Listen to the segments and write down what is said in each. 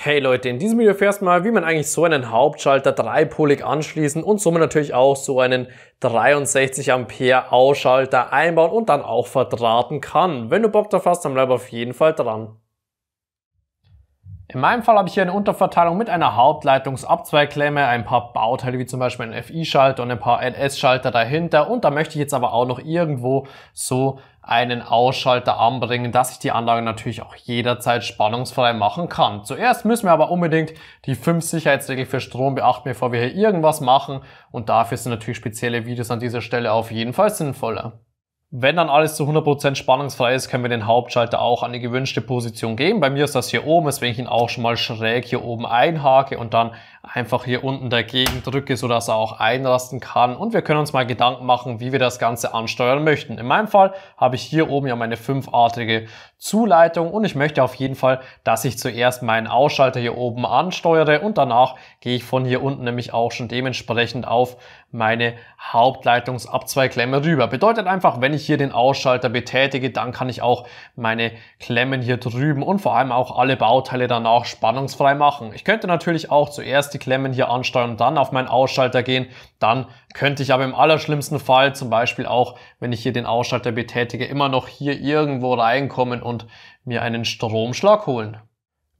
Hey Leute, in diesem Video erfährst du mal, wie man eigentlich so einen Hauptschalter dreipolig anschließen und somit natürlich auch so einen 63 Ampere Ausschalter einbauen und dann auch verdrahten kann. Wenn du Bock drauf hast, dann bleib auf jeden Fall dran. In meinem Fall habe ich hier eine Unterverteilung mit einer Hauptleitungsabzweigklemme, ein paar Bauteile wie zum Beispiel einen FI-Schalter und ein paar ns schalter dahinter und da möchte ich jetzt aber auch noch irgendwo so einen Ausschalter anbringen, dass ich die Anlage natürlich auch jederzeit spannungsfrei machen kann. Zuerst müssen wir aber unbedingt die fünf Sicherheitsregeln für Strom beachten, bevor wir hier irgendwas machen und dafür sind natürlich spezielle Videos an dieser Stelle auf jeden Fall sinnvoller. Wenn dann alles zu 100% spannungsfrei ist, können wir den Hauptschalter auch an die gewünschte Position geben. Bei mir ist das hier oben, deswegen ich ihn auch schon mal schräg hier oben einhake und dann einfach hier unten dagegen drücke, sodass er auch einrasten kann. Und wir können uns mal Gedanken machen, wie wir das Ganze ansteuern möchten. In meinem Fall habe ich hier oben ja meine fünfartige Zuleitung und ich möchte auf jeden Fall, dass ich zuerst meinen Ausschalter hier oben ansteuere und danach gehe ich von hier unten nämlich auch schon dementsprechend auf meine Hauptleitungsabzweigklemme rüber. Bedeutet einfach, wenn ich ich hier den Ausschalter betätige, dann kann ich auch meine Klemmen hier drüben und vor allem auch alle Bauteile danach spannungsfrei machen. Ich könnte natürlich auch zuerst die Klemmen hier ansteuern und dann auf meinen Ausschalter gehen. Dann könnte ich aber im allerschlimmsten Fall zum Beispiel auch, wenn ich hier den Ausschalter betätige, immer noch hier irgendwo reinkommen und mir einen Stromschlag holen.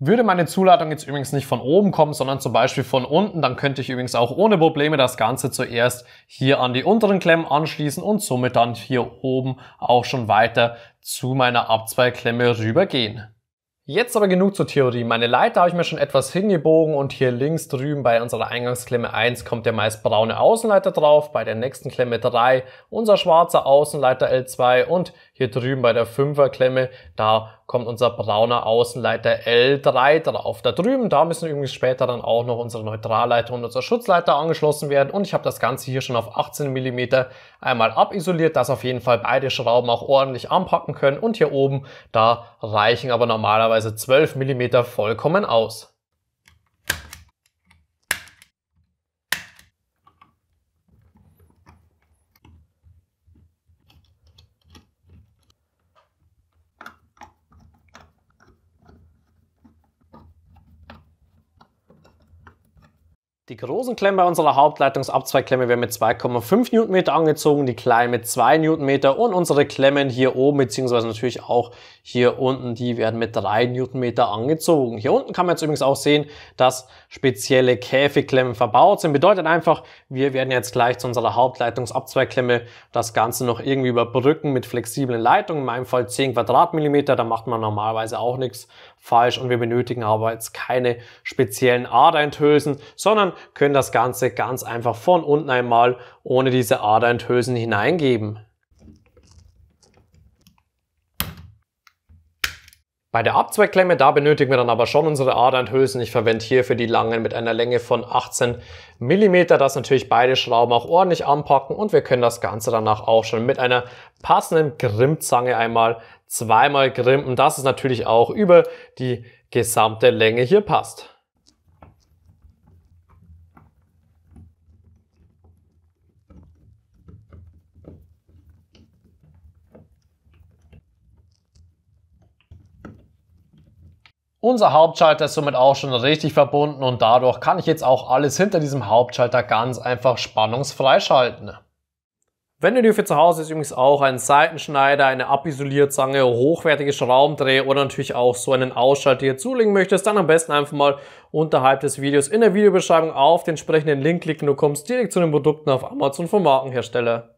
Würde meine Zuladung jetzt übrigens nicht von oben kommen, sondern zum Beispiel von unten, dann könnte ich übrigens auch ohne Probleme das Ganze zuerst hier an die unteren Klemmen anschließen und somit dann hier oben auch schon weiter zu meiner Abzweigklemme rübergehen. Jetzt aber genug zur Theorie. Meine Leiter habe ich mir schon etwas hingebogen und hier links drüben bei unserer Eingangsklemme 1 kommt der meist braune Außenleiter drauf, bei der nächsten Klemme 3 unser schwarzer Außenleiter L2 und hier drüben bei der Fünferklemme, da kommt unser brauner Außenleiter L3 drauf. Da drüben, da müssen übrigens später dann auch noch unsere Neutralleiter und unser Schutzleiter angeschlossen werden. Und ich habe das Ganze hier schon auf 18 Millimeter einmal abisoliert, dass auf jeden Fall beide Schrauben auch ordentlich anpacken können. Und hier oben, da reichen aber normalerweise 12 Millimeter vollkommen aus. Die großen Klemmen bei unserer Hauptleitungsabzweigklemme werden mit 2,5 Newtonmeter angezogen, die kleinen mit 2 Newtonmeter und unsere Klemmen hier oben beziehungsweise natürlich auch hier unten, die werden mit 3 Newtonmeter angezogen. Hier unten kann man jetzt übrigens auch sehen, dass spezielle Käfigklemmen verbaut sind. Bedeutet einfach, wir werden jetzt gleich zu unserer Hauptleitungsabzweigklemme das Ganze noch irgendwie überbrücken mit flexiblen Leitungen. In meinem Fall 10 Quadratmillimeter, da macht man normalerweise auch nichts falsch und wir benötigen aber jetzt keine speziellen Adenthülsen, sondern können das Ganze ganz einfach von unten einmal ohne diese Adenthülsen hineingeben. Bei der Abzweigklemme, da benötigen wir dann aber schon unsere Adernhülsen. Ich verwende hierfür die langen mit einer Länge von 18 mm, dass natürlich beide Schrauben auch ordentlich anpacken und wir können das Ganze danach auch schon mit einer passenden Grimmzange einmal zweimal grimpen, dass es natürlich auch über die gesamte Länge hier passt. Unser Hauptschalter ist somit auch schon richtig verbunden und dadurch kann ich jetzt auch alles hinter diesem Hauptschalter ganz einfach spannungsfrei schalten. Wenn du dir für zu Hause ist übrigens auch einen Seitenschneider, eine Abisolierzange, hochwertige Schraubendreher oder natürlich auch so einen Ausschalter hier zulegen möchtest, dann am besten einfach mal unterhalb des Videos in der Videobeschreibung auf den entsprechenden Link klicken. Du kommst direkt zu den Produkten auf Amazon vom Markenhersteller.